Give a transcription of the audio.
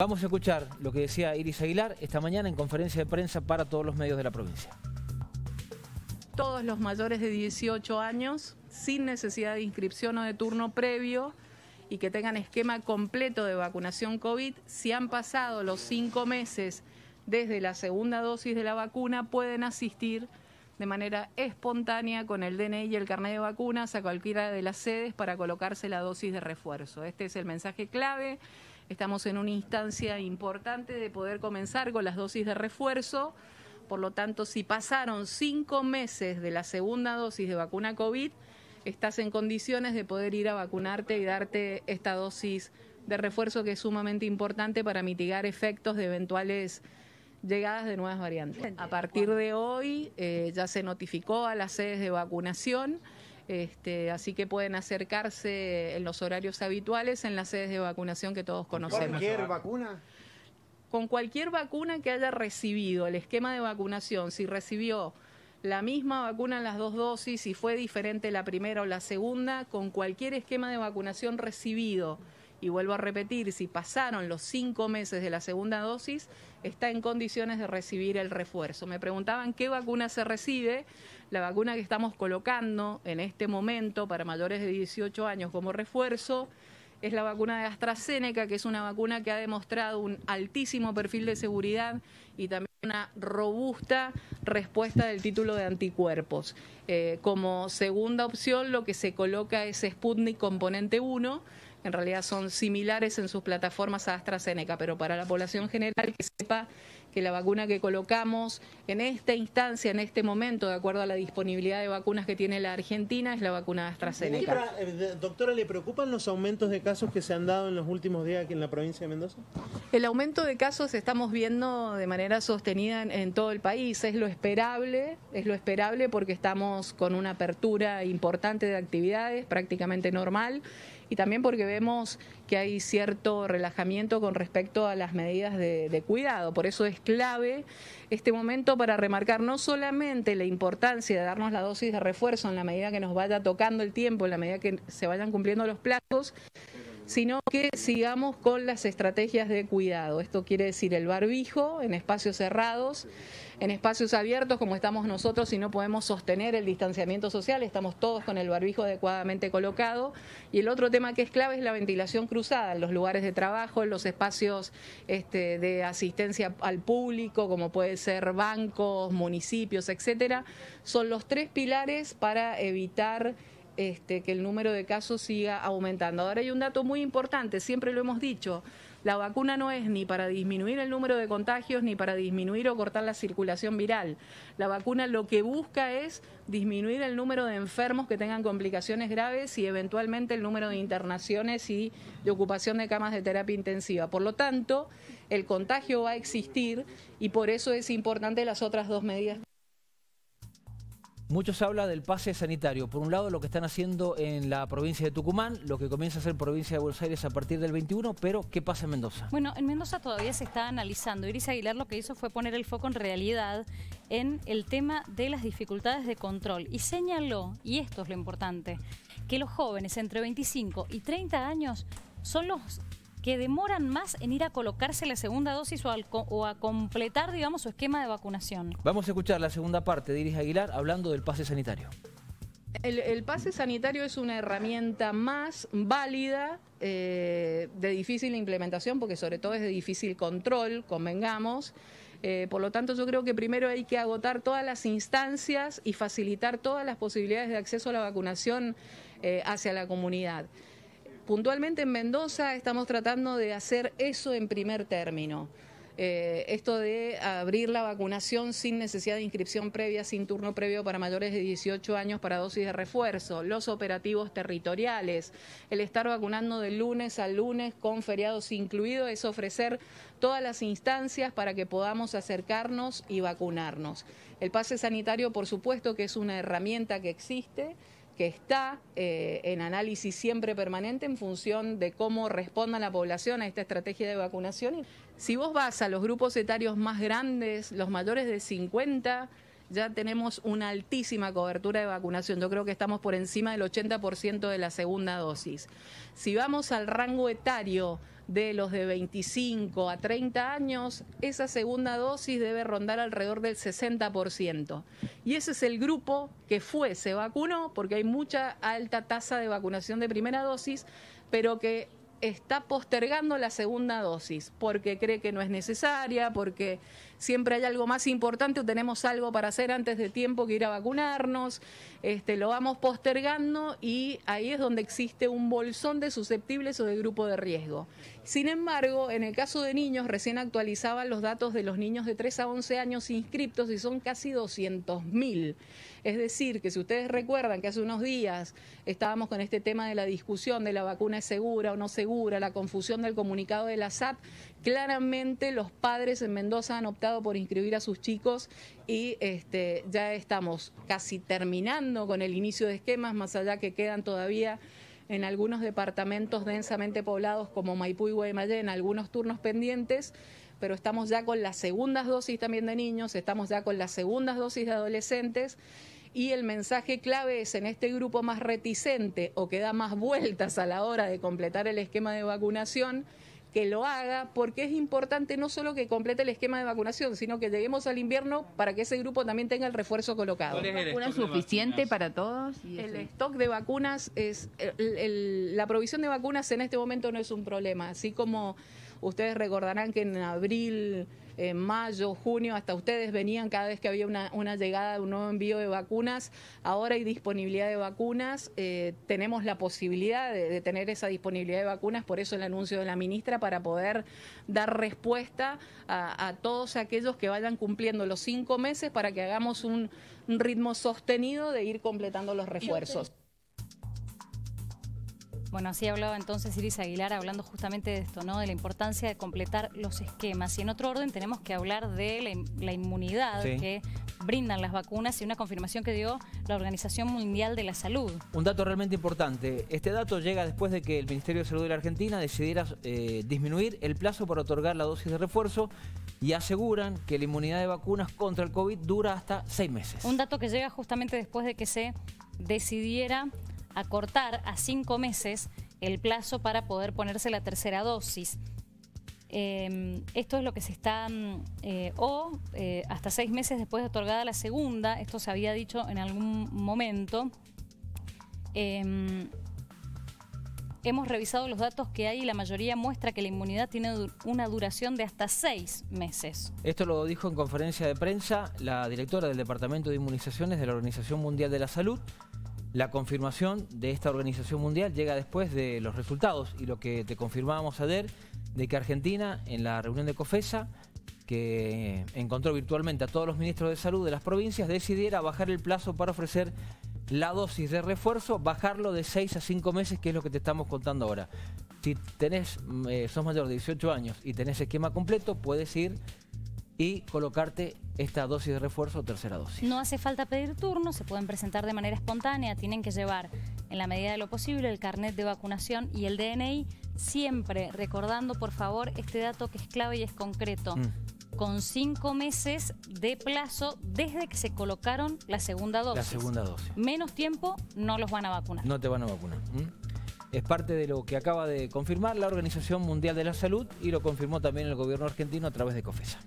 Vamos a escuchar lo que decía Iris Aguilar esta mañana en conferencia de prensa para todos los medios de la provincia. Todos los mayores de 18 años, sin necesidad de inscripción o de turno previo y que tengan esquema completo de vacunación COVID, si han pasado los cinco meses desde la segunda dosis de la vacuna, pueden asistir de manera espontánea con el DNI y el carnet de vacunas a cualquiera de las sedes para colocarse la dosis de refuerzo. Este es el mensaje clave. Estamos en una instancia importante de poder comenzar con las dosis de refuerzo. Por lo tanto, si pasaron cinco meses de la segunda dosis de vacuna COVID, estás en condiciones de poder ir a vacunarte y darte esta dosis de refuerzo que es sumamente importante para mitigar efectos de eventuales llegadas de nuevas variantes. A partir de hoy eh, ya se notificó a las sedes de vacunación este, así que pueden acercarse en los horarios habituales en las sedes de vacunación que todos conocemos. ¿Cualquier vacuna? Con cualquier vacuna que haya recibido el esquema de vacunación, si recibió la misma vacuna en las dos dosis, y fue diferente la primera o la segunda, con cualquier esquema de vacunación recibido y vuelvo a repetir, si pasaron los cinco meses de la segunda dosis, está en condiciones de recibir el refuerzo. Me preguntaban qué vacuna se recibe. La vacuna que estamos colocando en este momento para mayores de 18 años como refuerzo es la vacuna de AstraZeneca, que es una vacuna que ha demostrado un altísimo perfil de seguridad y también una robusta respuesta del título de anticuerpos. Eh, como segunda opción, lo que se coloca es Sputnik componente 1, en realidad son similares en sus plataformas a AstraZeneca, pero para la población general que sepa que la vacuna que colocamos en esta instancia, en este momento, de acuerdo a la disponibilidad de vacunas que tiene la Argentina, es la vacuna de AstraZeneca. Eh, doctora, ¿le preocupan los aumentos de casos que se han dado en los últimos días aquí en la provincia de Mendoza? El aumento de casos estamos viendo de manera sostenida en, en todo el país, es lo esperable, es lo esperable porque estamos con una apertura importante de actividades, prácticamente normal, y también porque vemos que hay cierto relajamiento con respecto a las medidas de, cuidado. Por eso es clave este momento para remarcar no solamente la importancia de darnos la dosis de refuerzo en la medida que nos vaya tocando el tiempo, en la medida que se vayan cumpliendo los plazos, sino que sigamos con las estrategias de cuidado. Esto quiere decir el barbijo en espacios cerrados, en espacios abiertos como estamos nosotros si no podemos sostener el distanciamiento social, estamos todos con el barbijo adecuadamente colocado. Y el otro tema que es clave es la ventilación cruzada en los lugares de trabajo, en los espacios este, de asistencia al público, como puede ser bancos, municipios, etcétera. Son los tres pilares para evitar este, que el número de casos siga aumentando. Ahora hay un dato muy importante, siempre lo hemos dicho, la vacuna no es ni para disminuir el número de contagios ni para disminuir o cortar la circulación viral. La vacuna lo que busca es disminuir el número de enfermos que tengan complicaciones graves y eventualmente el número de internaciones y de ocupación de camas de terapia intensiva. Por lo tanto, el contagio va a existir y por eso es importante las otras dos medidas. Muchos habla del pase sanitario. Por un lado, lo que están haciendo en la provincia de Tucumán, lo que comienza a ser provincia de Buenos Aires a partir del 21, pero ¿qué pasa en Mendoza? Bueno, en Mendoza todavía se está analizando. Iris Aguilar lo que hizo fue poner el foco en realidad en el tema de las dificultades de control y señaló, y esto es lo importante, que los jóvenes entre 25 y 30 años son los que demoran más en ir a colocarse la segunda dosis o, o a completar, digamos, su esquema de vacunación. Vamos a escuchar la segunda parte de Iris Aguilar hablando del pase sanitario. El, pase sanitario es una herramienta más válida, eh, de difícil implementación, porque sobre todo es de difícil control, convengamos. Eh, por lo tanto, yo creo que primero hay que agotar todas las instancias y facilitar todas las posibilidades de acceso a la vacunación eh, hacia la comunidad puntualmente en Mendoza estamos tratando de hacer eso en primer término. Eh, esto de abrir la vacunación sin necesidad de inscripción previa, sin turno previo para mayores de 18 años para dosis de refuerzo, los operativos territoriales, el estar vacunando de lunes a lunes con feriados incluidos, es ofrecer todas las instancias para que podamos acercarnos y vacunarnos. El pase sanitario, por supuesto, que es una herramienta que existe que está eh, en análisis siempre permanente en función de cómo responda la población a esta estrategia de vacunación. Si vos vas a los grupos etarios más grandes, los mayores de 50, ya tenemos una altísima cobertura de vacunación. Yo creo que estamos por encima del 80% de la segunda dosis. Si vamos al rango etario de los de 25 a 30 años, esa segunda dosis debe rondar alrededor del 60%. Y ese es el grupo que fue, se vacunó, porque hay mucha alta tasa de vacunación de primera dosis, pero que está postergando la segunda dosis porque cree que no es necesaria, porque siempre hay algo más importante o tenemos algo para hacer antes de tiempo que ir a vacunarnos, este, lo vamos postergando y ahí es donde existe un bolsón de susceptibles o de grupo de riesgo. Sin embargo, en el caso de niños, recién actualizaban los datos de los niños de 3 a 11 años inscriptos y son casi 200.000. Es decir, que si ustedes recuerdan que hace unos días estábamos con este tema de la discusión de la vacuna es segura o no segura, la confusión del comunicado de la SAP, claramente los padres en Mendoza han optado por inscribir a sus chicos y este, ya estamos casi terminando con el inicio de esquemas, más allá que quedan todavía en algunos departamentos densamente poblados como Maipú y Guaymallén, algunos turnos pendientes, pero estamos ya con las segundas dosis también de niños, estamos ya con las segundas dosis de adolescentes y el mensaje clave es en este grupo más reticente o que da más vueltas a la hora de completar el esquema de vacunación que lo haga, porque es importante no solo que complete el esquema de vacunación, sino que lleguemos al invierno para que ese grupo también tenga el refuerzo colocado. ¿Cuál suficiente para todos? el stock de vacunas es... la provisión de vacunas en este momento no es un problema, así como ustedes recordarán que en abril en eh, mayo, junio, hasta ustedes venían cada vez que había una, llegada de un nuevo envío de vacunas. Ahora hay disponibilidad de vacunas, eh, tenemos la posibilidad de, tener esa disponibilidad de vacunas, por eso el anuncio de la ministra, para poder dar respuesta a, todos aquellos que vayan cumpliendo los cinco meses para que hagamos un ritmo sostenido de ir completando los refuerzos. Bueno, así hablaba entonces Iris Aguilar hablando justamente de esto, ¿no? De la importancia de completar los esquemas. Y en otro orden tenemos que hablar de la, inmunidad que brindan las vacunas y una confirmación que dio la Organización Mundial de la Salud. Un dato realmente importante. Este dato llega después de que el Ministerio de Salud de la Argentina decidiera eh, disminuir el plazo para otorgar la dosis de refuerzo y aseguran que la inmunidad de vacunas contra el COVID dura hasta seis meses. Un dato que llega justamente después de que se decidiera acortar a cinco meses el plazo para poder ponerse la tercera dosis. Em, esto es lo que se está, mm, eh, o eh, hasta seis meses después de otorgada la segunda, esto se había dicho en algún momento. Em, hemos revisado los datos que hay y la mayoría muestra que la inmunidad tiene una duración de hasta seis meses. Esto lo dijo en conferencia de prensa la directora del Departamento de Inmunizaciones de la Organización Mundial de la Salud, la confirmación de esta organización mundial llega después de los resultados y lo que te confirmábamos ayer de que Argentina en la reunión de COFESA que encontró virtualmente a todos los ministros de salud de las provincias decidiera bajar el plazo para ofrecer la dosis de refuerzo, bajarlo de 6 a 5 meses, que es lo que te estamos contando ahora. Si tenés, eh, sos mayor de 18 años y tenés esquema completo, puedes ir y colocarte esta dosis de refuerzo o tercera dosis. No hace falta pedir turno, se pueden presentar de manera espontánea, tienen que llevar en la medida de lo posible el carnet de vacunación y el DNI, siempre recordando por favor este dato que es clave y es concreto. Mm. con cinco meses de plazo desde que se colocaron la segunda dosis. La segunda dosis. Menos tiempo no los van a vacunar. No te van a vacunar. Es parte de lo que acaba de confirmar la Organización Mundial de la Salud y lo confirmó también el gobierno argentino a través de COFESA.